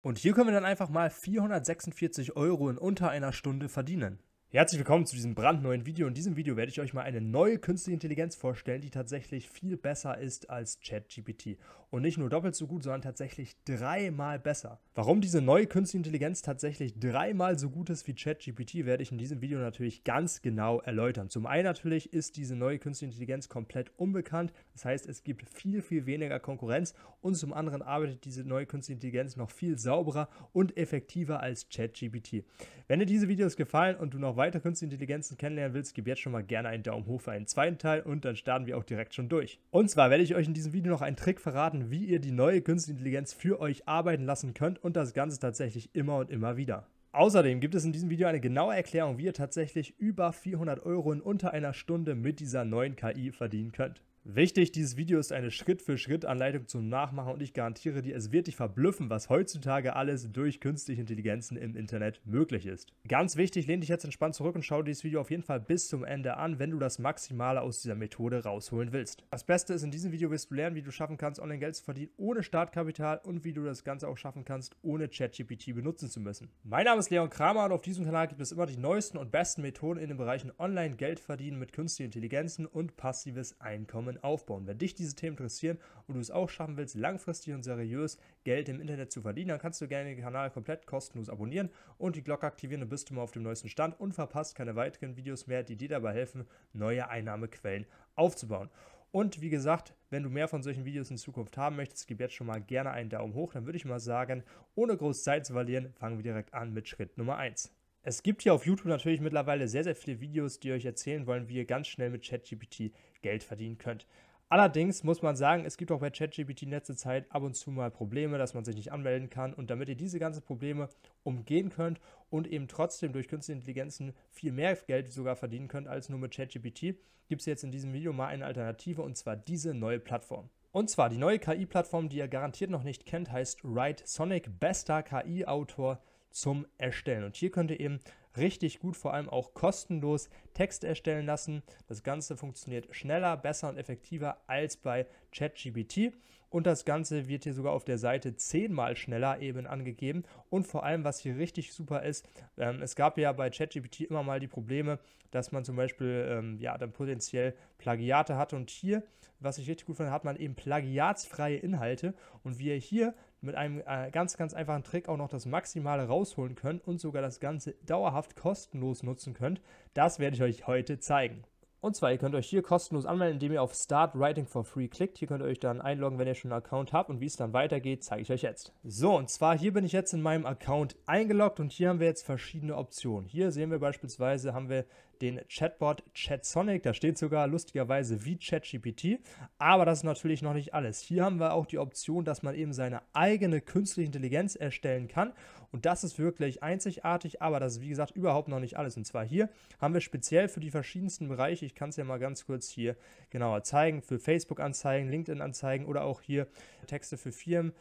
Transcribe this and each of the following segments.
Und hier können wir dann einfach mal 446 Euro in unter einer Stunde verdienen. Herzlich willkommen zu diesem brandneuen Video. In diesem Video werde ich euch mal eine neue künstliche Intelligenz vorstellen, die tatsächlich viel besser ist als ChatGPT. Und nicht nur doppelt so gut, sondern tatsächlich dreimal besser. Warum diese neue künstliche Intelligenz tatsächlich dreimal so gut ist wie ChatGPT, werde ich in diesem Video natürlich ganz genau erläutern. Zum einen natürlich ist diese neue künstliche Intelligenz komplett unbekannt. Das heißt, es gibt viel, viel weniger Konkurrenz. Und zum anderen arbeitet diese neue künstliche Intelligenz noch viel sauberer und effektiver als ChatGPT. Wenn dir diese Videos gefallen und du noch weitere künstliche Intelligenzen kennenlernen willst, gib jetzt schon mal gerne einen Daumen hoch für einen zweiten Teil und dann starten wir auch direkt schon durch. Und zwar werde ich euch in diesem Video noch einen Trick verraten, wie ihr die neue künstliche Intelligenz für euch arbeiten lassen könnt und das Ganze tatsächlich immer und immer wieder. Außerdem gibt es in diesem Video eine genaue Erklärung, wie ihr tatsächlich über 400 Euro in unter einer Stunde mit dieser neuen KI verdienen könnt. Wichtig, dieses Video ist eine Schritt-für-Schritt-Anleitung zum Nachmachen und ich garantiere dir, es wird dich verblüffen, was heutzutage alles durch künstliche Intelligenzen im Internet möglich ist. Ganz wichtig, lehn dich jetzt entspannt zurück und schau dir dieses Video auf jeden Fall bis zum Ende an, wenn du das Maximale aus dieser Methode rausholen willst. Das Beste ist, in diesem Video wirst du lernen, wie du schaffen kannst, Online-Geld zu verdienen ohne Startkapital und wie du das Ganze auch schaffen kannst, ohne ChatGPT benutzen zu müssen. Mein Name ist Leon Kramer und auf diesem Kanal gibt es immer die neuesten und besten Methoden in den Bereichen Online-Geld verdienen mit künstlichen Intelligenzen und passives Einkommen Unternehmen aufbauen. Wenn dich diese Themen interessieren und du es auch schaffen willst, langfristig und seriös Geld im Internet zu verdienen, dann kannst du gerne den Kanal komplett kostenlos abonnieren und die Glocke aktivieren, dann bist du mal auf dem neuesten Stand und verpasst keine weiteren Videos mehr, die dir dabei helfen, neue Einnahmequellen aufzubauen. Und wie gesagt, wenn du mehr von solchen Videos in Zukunft haben möchtest, gib jetzt schon mal gerne einen Daumen hoch. Dann würde ich mal sagen, ohne groß Zeit zu verlieren, fangen wir direkt an mit Schritt Nummer 1. Es gibt hier auf YouTube natürlich mittlerweile sehr, sehr viele Videos, die euch erzählen wollen, wie ihr ganz schnell mit ChatGPT Geld verdienen könnt. Allerdings muss man sagen, es gibt auch bei ChatGPT in letzter Zeit ab und zu mal Probleme, dass man sich nicht anmelden kann. Und damit ihr diese ganzen Probleme umgehen könnt und eben trotzdem durch künstliche Intelligenzen viel mehr Geld sogar verdienen könnt als nur mit ChatGPT, gibt es jetzt in diesem Video mal eine Alternative und zwar diese neue Plattform. Und zwar die neue KI-Plattform, die ihr garantiert noch nicht kennt, heißt Write Sonic, bester KI-Autor zum Erstellen. Und hier könnt ihr eben richtig gut, vor allem auch kostenlos Text erstellen lassen. Das Ganze funktioniert schneller, besser und effektiver als bei ChatGPT. Und das Ganze wird hier sogar auf der Seite zehnmal schneller eben angegeben. Und vor allem, was hier richtig super ist, ähm, es gab ja bei ChatGPT immer mal die Probleme, dass man zum Beispiel ähm, ja, dann potenziell Plagiate hatte. Und hier, was ich richtig gut finde, hat man eben plagiatsfreie Inhalte. Und wie ihr hier mit einem äh, ganz, ganz einfachen Trick auch noch das Maximale rausholen könnt und sogar das Ganze dauerhaft kostenlos nutzen könnt. Das werde ich euch heute zeigen. Und zwar, ihr könnt euch hier kostenlos anmelden, indem ihr auf Start Writing for Free klickt. Hier könnt ihr euch dann einloggen, wenn ihr schon einen Account habt. Und wie es dann weitergeht, zeige ich euch jetzt. So, und zwar hier bin ich jetzt in meinem Account eingeloggt und hier haben wir jetzt verschiedene Optionen. Hier sehen wir beispielsweise, haben wir den Chatbot ChatSonic. Da steht sogar lustigerweise wie ChatGPT. Aber das ist natürlich noch nicht alles. Hier haben wir auch die Option, dass man eben seine eigene künstliche Intelligenz erstellen kann. Und das ist wirklich einzigartig, aber das ist wie gesagt überhaupt noch nicht alles. Und zwar hier haben wir speziell für die verschiedensten Bereiche ich kann es ja mal ganz kurz hier genauer zeigen. Für Facebook-Anzeigen, LinkedIn-Anzeigen oder auch hier Texte für Firmen.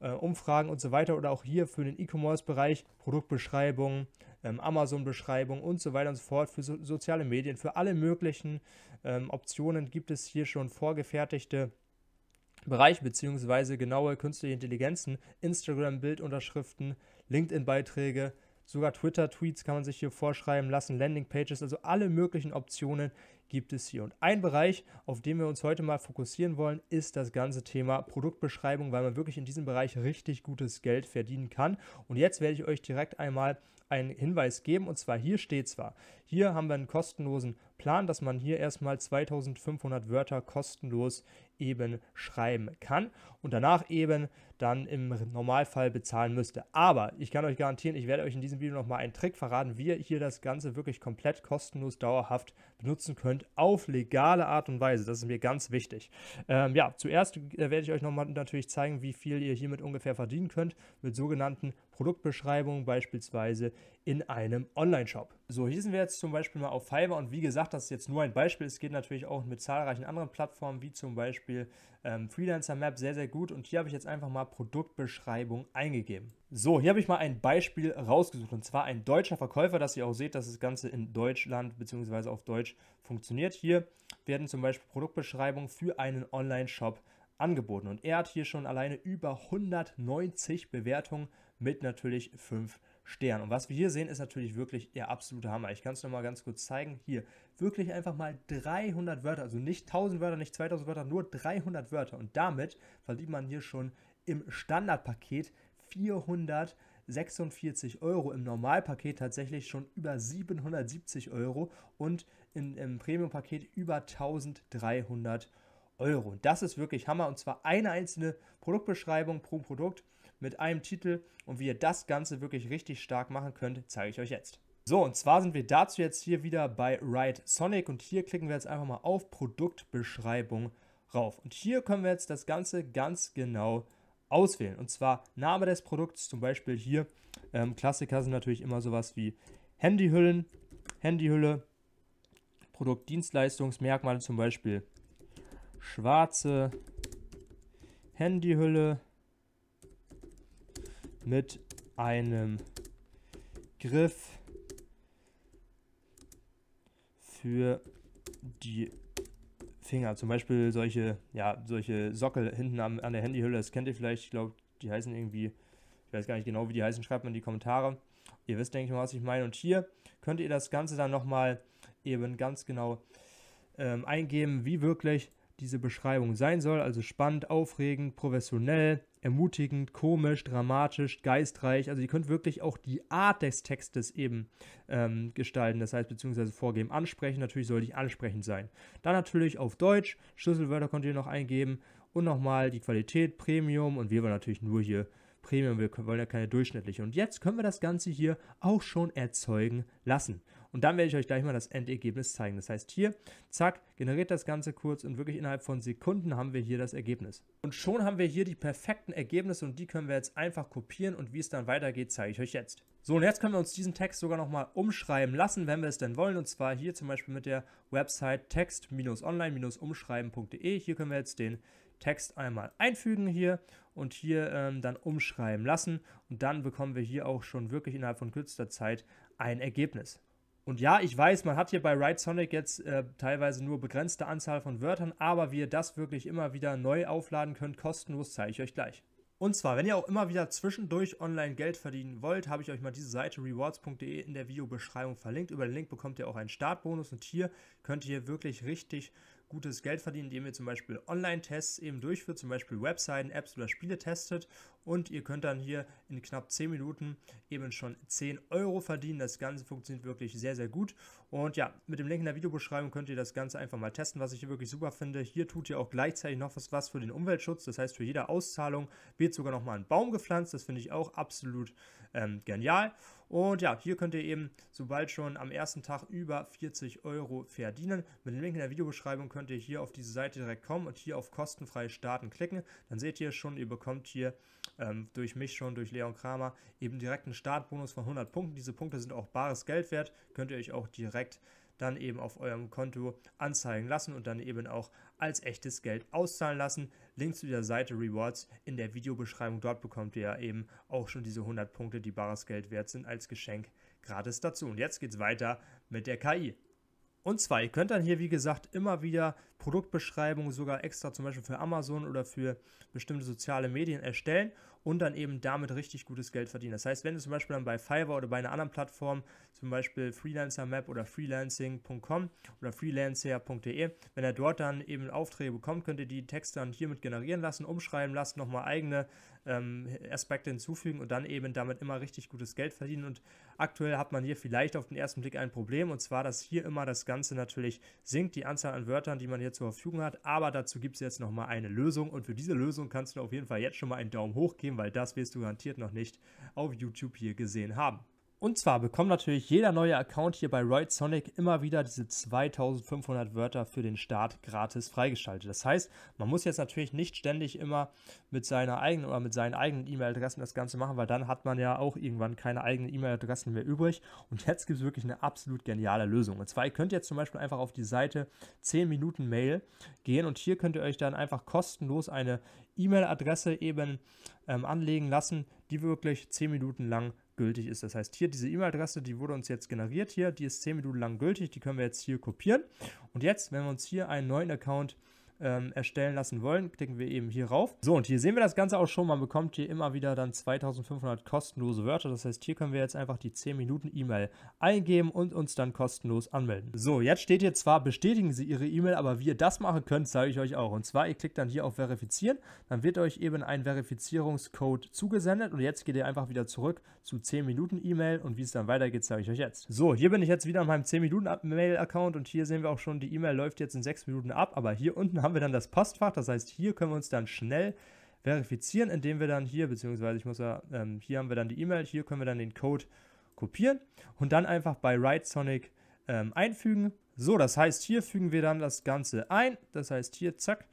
Äh, Umfragen und so weiter oder auch hier für den E-Commerce-Bereich Produktbeschreibungen, ähm, Amazon-Beschreibungen und so weiter und so fort für so, soziale Medien, für alle möglichen ähm, Optionen gibt es hier schon vorgefertigte Bereiche beziehungsweise genaue künstliche Intelligenzen, Instagram-Bildunterschriften, LinkedIn-Beiträge, Sogar Twitter-Tweets kann man sich hier vorschreiben lassen, Landing-Pages, also alle möglichen Optionen gibt es hier. Und ein Bereich, auf den wir uns heute mal fokussieren wollen, ist das ganze Thema Produktbeschreibung, weil man wirklich in diesem Bereich richtig gutes Geld verdienen kann. Und jetzt werde ich euch direkt einmal einen Hinweis geben. Und zwar hier steht zwar, hier haben wir einen kostenlosen Plan, dass man hier erstmal 2500 Wörter kostenlos eben schreiben kann und danach eben dann im Normalfall bezahlen müsste. Aber ich kann euch garantieren, ich werde euch in diesem Video nochmal einen Trick verraten, wie ihr hier das Ganze wirklich komplett kostenlos dauerhaft benutzen könnt, auf legale Art und Weise. Das ist mir ganz wichtig. Ähm, ja, zuerst äh, werde ich euch nochmal natürlich zeigen, wie viel ihr hiermit ungefähr verdienen könnt mit sogenannten Produktbeschreibung beispielsweise in einem Online-Shop. So hier sind wir jetzt zum Beispiel mal auf Fiverr und wie gesagt, das ist jetzt nur ein Beispiel. Es geht natürlich auch mit zahlreichen anderen Plattformen wie zum Beispiel ähm, Freelancer Map sehr, sehr gut und hier habe ich jetzt einfach mal Produktbeschreibung eingegeben. So, hier habe ich mal ein Beispiel rausgesucht und zwar ein deutscher Verkäufer, dass ihr auch seht, dass das Ganze in Deutschland bzw. auf Deutsch funktioniert. Hier werden zum Beispiel Produktbeschreibungen für einen Online-Shop angeboten und er hat hier schon alleine über 190 Bewertungen mit natürlich 5 Sternen. Und was wir hier sehen, ist natürlich wirklich der absolute Hammer. Ich kann es nochmal ganz kurz zeigen. Hier, wirklich einfach mal 300 Wörter, also nicht 1000 Wörter, nicht 2000 Wörter, nur 300 Wörter. Und damit verdient man hier schon im Standardpaket 400 46 Euro, im Normalpaket tatsächlich schon über 770 Euro und in, im Premium-Paket über 1300 Euro. Und das ist wirklich Hammer und zwar eine einzelne Produktbeschreibung pro Produkt mit einem Titel und wie ihr das Ganze wirklich richtig stark machen könnt, zeige ich euch jetzt. So, und zwar sind wir dazu jetzt hier wieder bei Ride Sonic und hier klicken wir jetzt einfach mal auf Produktbeschreibung rauf. Und hier können wir jetzt das Ganze ganz genau auswählen. Und zwar Name des Produkts, zum Beispiel hier. Ähm, Klassiker sind natürlich immer sowas wie Handyhüllen, Handyhülle, Produktdienstleistungsmerkmale, zum Beispiel schwarze Handyhülle mit einem Griff für die Finger. Zum Beispiel solche, ja, solche Sockel hinten am, an der Handyhülle, das kennt ihr vielleicht, ich glaube, die heißen irgendwie, ich weiß gar nicht genau, wie die heißen, schreibt mal in die Kommentare. Ihr wisst, denke ich mal, was ich meine. Und hier könnt ihr das Ganze dann nochmal eben ganz genau ähm, eingeben, wie wirklich diese Beschreibung sein soll. Also spannend, aufregend, professionell, ermutigend, komisch, dramatisch, geistreich. Also ihr könnt wirklich auch die Art des Textes eben ähm, gestalten, das heißt beziehungsweise vorgeben. Ansprechen, natürlich soll ich ansprechend sein. Dann natürlich auf Deutsch, Schlüsselwörter könnt ihr noch eingeben und nochmal die Qualität, Premium und wir wollen natürlich nur hier Premium, wir wollen ja keine durchschnittliche. Und jetzt können wir das Ganze hier auch schon erzeugen lassen. Und dann werde ich euch gleich mal das Endergebnis zeigen. Das heißt hier, zack, generiert das Ganze kurz und wirklich innerhalb von Sekunden haben wir hier das Ergebnis. Und schon haben wir hier die perfekten Ergebnisse und die können wir jetzt einfach kopieren und wie es dann weitergeht, zeige ich euch jetzt. So, und jetzt können wir uns diesen Text sogar nochmal umschreiben lassen, wenn wir es denn wollen. Und zwar hier zum Beispiel mit der Website text-online-umschreiben.de. Hier können wir jetzt den Text einmal einfügen hier und hier ähm, dann umschreiben lassen. Und dann bekommen wir hier auch schon wirklich innerhalb von kürzester Zeit ein Ergebnis. Und ja, ich weiß, man hat hier bei Ride Sonic jetzt äh, teilweise nur begrenzte Anzahl von Wörtern, aber wie ihr das wirklich immer wieder neu aufladen könnt, kostenlos, zeige ich euch gleich. Und zwar, wenn ihr auch immer wieder zwischendurch online Geld verdienen wollt, habe ich euch mal diese Seite rewards.de in der Videobeschreibung verlinkt. Über den Link bekommt ihr auch einen Startbonus und hier könnt ihr wirklich richtig gutes Geld verdienen, indem ihr zum Beispiel Online-Tests eben durchführt, zum Beispiel Webseiten, Apps oder Spiele testet und ihr könnt dann hier in knapp 10 Minuten eben schon 10 Euro verdienen. Das Ganze funktioniert wirklich sehr, sehr gut. Und ja, mit dem Link in der Videobeschreibung könnt ihr das Ganze einfach mal testen, was ich hier wirklich super finde. Hier tut ihr auch gleichzeitig noch was, was für den Umweltschutz. Das heißt, für jede Auszahlung wird sogar nochmal ein Baum gepflanzt. Das finde ich auch absolut ähm, genial. Und ja, hier könnt ihr eben sobald schon am ersten Tag über 40 Euro verdienen. Mit dem Link in der Videobeschreibung könnt ihr hier auf diese Seite direkt kommen und hier auf kostenfrei starten klicken. Dann seht ihr schon, ihr bekommt hier ähm, durch mich schon, durch Leon Kramer, eben direkt einen Startbonus von 100 Punkten. Diese Punkte sind auch bares Geld wert, könnt ihr euch auch direkt dann eben auf eurem Konto anzeigen lassen und dann eben auch als echtes Geld auszahlen lassen. Link zu dieser Seite Rewards in der Videobeschreibung. Dort bekommt ihr ja eben auch schon diese 100 Punkte, die bares Geld wert sind, als Geschenk gratis dazu. Und jetzt geht's weiter mit der KI. Und zwar, ihr könnt dann hier, wie gesagt, immer wieder Produktbeschreibungen sogar extra zum Beispiel für Amazon oder für bestimmte soziale Medien erstellen und dann eben damit richtig gutes Geld verdienen. Das heißt, wenn du zum Beispiel dann bei Fiverr oder bei einer anderen Plattform, zum Beispiel Freelancer Map oder freelancing.com oder freelancer.de, wenn er dort dann eben Aufträge bekommt, könnt ihr die Texte dann hiermit generieren lassen, umschreiben lassen, nochmal eigene ähm, Aspekte hinzufügen und dann eben damit immer richtig gutes Geld verdienen. Und aktuell hat man hier vielleicht auf den ersten Blick ein Problem und zwar, dass hier immer das Ganze natürlich sinkt, die Anzahl an Wörtern, die man hier zur Verfügung hat. Aber dazu gibt es jetzt nochmal eine Lösung und für diese Lösung kannst du auf jeden Fall jetzt schon mal einen Daumen hoch geben, weil das wirst du garantiert noch nicht auf YouTube hier gesehen haben. Und zwar bekommt natürlich jeder neue Account hier bei Royd Sonic immer wieder diese 2500 Wörter für den Start gratis freigeschaltet. Das heißt, man muss jetzt natürlich nicht ständig immer mit seiner eigenen oder mit seinen eigenen E-Mail-Adressen das Ganze machen, weil dann hat man ja auch irgendwann keine eigenen E-Mail-Adressen mehr übrig. Und jetzt gibt es wirklich eine absolut geniale Lösung. Und zwar, ihr könnt jetzt zum Beispiel einfach auf die Seite 10 Minuten Mail gehen und hier könnt ihr euch dann einfach kostenlos eine E-Mail-Adresse eben ähm, anlegen lassen, die wirklich 10 Minuten lang gültig ist. Das heißt, hier diese E-Mail-Adresse, die wurde uns jetzt generiert hier, die ist 10 Minuten lang gültig, die können wir jetzt hier kopieren. Und jetzt, wenn wir uns hier einen neuen Account ähm, erstellen lassen wollen, klicken wir eben hier rauf. So, und hier sehen wir das Ganze auch schon. Man bekommt hier immer wieder dann 2500 kostenlose Wörter. Das heißt, hier können wir jetzt einfach die 10 Minuten E-Mail eingeben und uns dann kostenlos anmelden. So, jetzt steht hier zwar, bestätigen Sie Ihre E-Mail, aber wie ihr das machen könnt, zeige ich euch auch. Und zwar, ihr klickt dann hier auf Verifizieren. Dann wird euch eben ein Verifizierungscode zugesendet. Und jetzt geht ihr einfach wieder zurück zu 10 Minuten E-Mail. Und wie es dann weitergeht, zeige ich euch jetzt. So, hier bin ich jetzt wieder an meinem 10 Minuten Mail-Account. Und hier sehen wir auch schon, die E-Mail läuft jetzt in 6 Minuten ab. Aber hier unten haben haben wir dann das Postfach. Das heißt, hier können wir uns dann schnell verifizieren, indem wir dann hier, beziehungsweise ich muss ja, ähm, hier haben wir dann die E-Mail, hier können wir dann den Code kopieren und dann einfach bei RideSonic ähm, einfügen. So, das heißt, hier fügen wir dann das Ganze ein. Das heißt, hier, zack,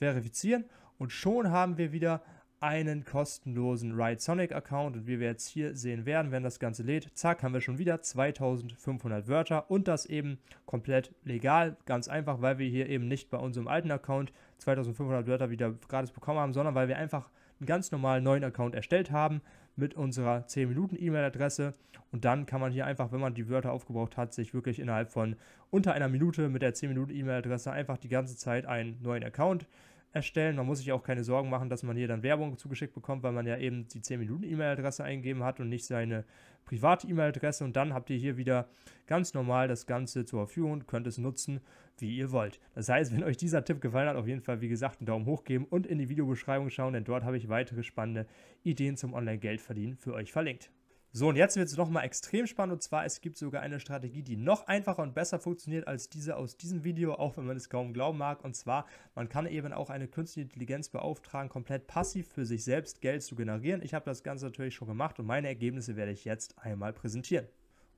verifizieren und schon haben wir wieder einen kostenlosen Ride Sonic Account und wie wir jetzt hier sehen werden, wenn das Ganze lädt, zack, haben wir schon wieder 2500 Wörter und das eben komplett legal, ganz einfach, weil wir hier eben nicht bei unserem alten Account 2500 Wörter wieder gratis bekommen haben, sondern weil wir einfach einen ganz normalen neuen Account erstellt haben mit unserer 10 Minuten E-Mail Adresse und dann kann man hier einfach, wenn man die Wörter aufgebraucht hat, sich wirklich innerhalb von unter einer Minute mit der 10 Minuten E-Mail Adresse einfach die ganze Zeit einen neuen Account erstellen. Man muss sich auch keine Sorgen machen, dass man hier dann Werbung zugeschickt bekommt, weil man ja eben die 10-Minuten-E-Mail-Adresse eingegeben hat und nicht seine private E-Mail-Adresse. Und dann habt ihr hier wieder ganz normal das Ganze zur Verfügung und könnt es nutzen, wie ihr wollt. Das heißt, wenn euch dieser Tipp gefallen hat, auf jeden Fall, wie gesagt, einen Daumen hoch geben und in die Videobeschreibung schauen, denn dort habe ich weitere spannende Ideen zum Online-Geldverdienen für euch verlinkt. So, und jetzt wird es nochmal extrem spannend. Und zwar, es gibt sogar eine Strategie, die noch einfacher und besser funktioniert als diese aus diesem Video, auch wenn man es kaum glauben mag. Und zwar, man kann eben auch eine künstliche Intelligenz beauftragen, komplett passiv für sich selbst Geld zu generieren. Ich habe das Ganze natürlich schon gemacht und meine Ergebnisse werde ich jetzt einmal präsentieren.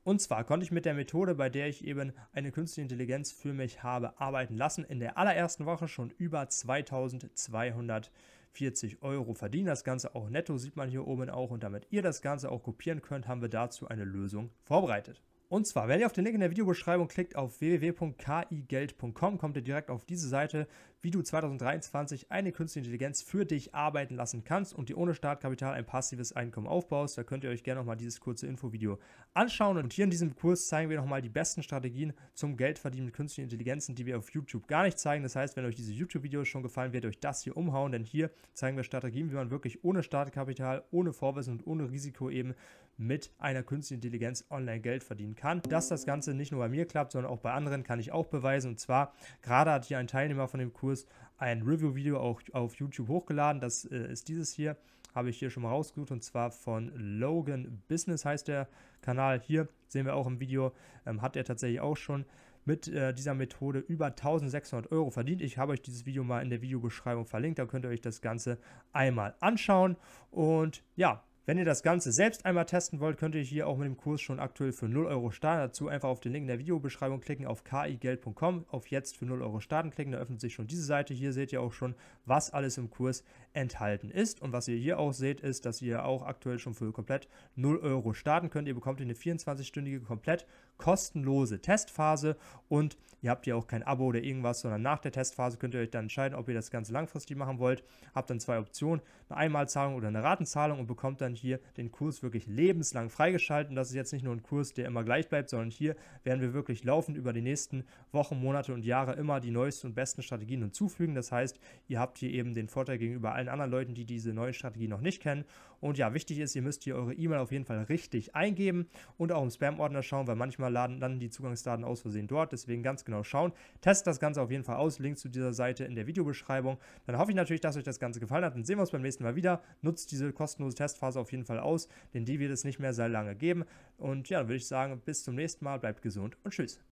Und zwar konnte ich mit der Methode, bei der ich eben eine künstliche Intelligenz für mich habe arbeiten lassen, in der allerersten Woche schon über 2200 Euro 40 Euro verdienen. Das Ganze auch netto sieht man hier oben auch und damit ihr das Ganze auch kopieren könnt, haben wir dazu eine Lösung vorbereitet. Und zwar, wenn ihr auf den Link in der Videobeschreibung klickt auf www.kigeld.com, kommt ihr direkt auf diese Seite, wie du 2023 eine künstliche Intelligenz für dich arbeiten lassen kannst und dir ohne Startkapital ein passives Einkommen aufbaust. Da könnt ihr euch gerne nochmal dieses kurze Infovideo anschauen. Und hier in diesem Kurs zeigen wir nochmal die besten Strategien zum Geldverdienen mit künstlichen Intelligenzen, die wir auf YouTube gar nicht zeigen. Das heißt, wenn euch diese YouTube-Videos schon gefallen, wird euch das hier umhauen, denn hier zeigen wir Strategien, wie man wirklich ohne Startkapital, ohne Vorwissen und ohne Risiko eben mit einer künstlichen Intelligenz online Geld verdienen kann. Dass das Ganze nicht nur bei mir klappt, sondern auch bei anderen, kann ich auch beweisen. Und zwar, gerade hat hier ein Teilnehmer von dem Kurs ein Review-Video auch auf YouTube hochgeladen. Das äh, ist dieses hier, habe ich hier schon mal rausgesucht und zwar von Logan Business heißt der Kanal. Hier sehen wir auch im Video, ähm, hat er tatsächlich auch schon mit äh, dieser Methode über 1600 Euro verdient. Ich habe euch dieses Video mal in der Videobeschreibung verlinkt, da könnt ihr euch das Ganze einmal anschauen. Und ja, wenn ihr das Ganze selbst einmal testen wollt, könnt ihr hier auch mit dem Kurs schon aktuell für 0 Euro starten. Dazu einfach auf den Link in der Videobeschreibung klicken, auf kigeld.com, auf jetzt für 0 Euro starten klicken, da öffnet sich schon diese Seite. Hier seht ihr auch schon, was alles im Kurs enthalten ist. Und was ihr hier auch seht, ist, dass ihr auch aktuell schon für komplett 0 Euro starten könnt. Ihr bekommt eine 24-stündige komplett kostenlose Testphase und ihr habt ja auch kein Abo oder irgendwas, sondern nach der Testphase könnt ihr euch dann entscheiden, ob ihr das Ganze langfristig machen wollt. Habt dann zwei Optionen, eine Einmalzahlung oder eine Ratenzahlung und bekommt dann hier den Kurs wirklich lebenslang freigeschalten. das ist jetzt nicht nur ein Kurs, der immer gleich bleibt, sondern hier werden wir wirklich laufend über die nächsten Wochen, Monate und Jahre immer die neuesten und besten Strategien hinzufügen. Das heißt, ihr habt hier eben den Vorteil gegenüber allen allen anderen Leuten, die diese neue Strategie noch nicht kennen. Und ja, wichtig ist, ihr müsst hier eure E-Mail auf jeden Fall richtig eingeben und auch im Spam-Ordner schauen, weil manchmal laden dann die Zugangsdaten aus Versehen dort. Deswegen ganz genau schauen. Test das Ganze auf jeden Fall aus. Link zu dieser Seite in der Videobeschreibung. Dann hoffe ich natürlich, dass euch das Ganze gefallen hat. Dann sehen wir uns beim nächsten Mal wieder. Nutzt diese kostenlose Testphase auf jeden Fall aus, denn die wird es nicht mehr sehr lange geben. Und ja, dann würde ich sagen, bis zum nächsten Mal. Bleibt gesund und tschüss.